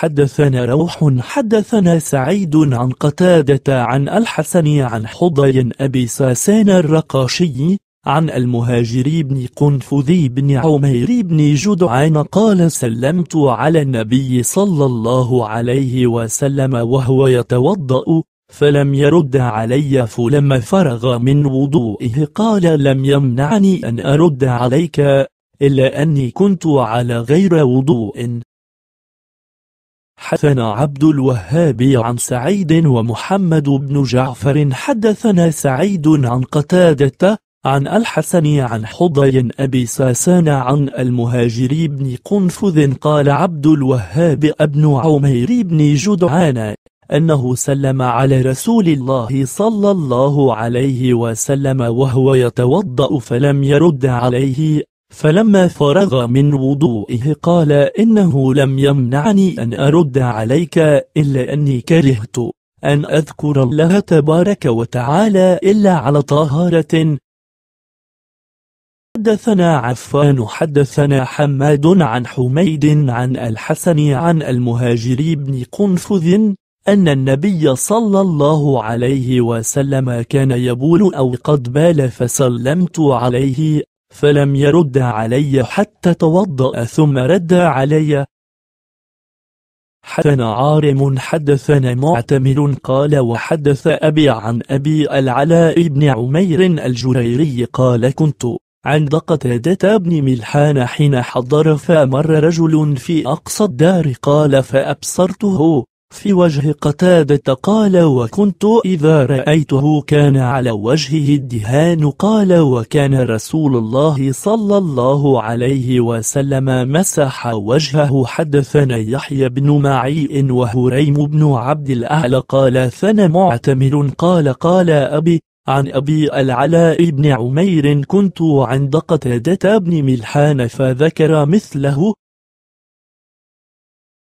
حدثنا روح حدثنا سعيد عن قتادة عن الحسن عن حضي أبي ساسان الرقاشي عن المهاجر بن قنفذي بن عمير بن جدعان قال سلمت على النبي صلى الله عليه وسلم وهو يتوضأ فلم يرد علي فلما فرغ من وضوئه قال لم يمنعني أن أرد عليك إلا أني كنت على غير وضوء حدثنا عبد الوهاب عن سعيد ومحمد بن جعفر حدثنا سعيد عن قتادة عن الحسن عن حضي أبي ساسان عن المهاجر بن قنفذ قال عبد الوهاب ابن عمير بن جدعان أنه سلم على رسول الله صلى الله عليه وسلم وهو يتوضأ فلم يرد عليه فلما فرغ من وضوئه قال إنه لم يمنعني أن أرد عليك إلا أني كرهت أن أذكر الله تبارك وتعالى إلا على طهارة حدثنا عفان حدثنا حماد عن حميد عن الحسن عن المهاجر بن قنفذ أن النبي صلى الله عليه وسلم كان يبول أو قد بال فسلمت عليه فلم يرد علي حتى توضأ ثم رد علي حدثنا عارم حدثنا معتمر قال وحدث أبي عن أبي العلاء بن عمير الجريري قال كنت عند قتادة بن ملحان حين حضر فمر رجل في أقصى الدار قال فأبصرته في وجه قتادة قال وكنت إذا رأيته كان على وجهه الدهان قال وكان رسول الله صلى الله عليه وسلم مسح وجهه حدثنا يحيى بن معي وهريم بن عبد الأعلى قال ثنا معتمر قال قال أبي عن أبي العلاء بن عمير كنت عند قتادة بن ملحان فذكر مثله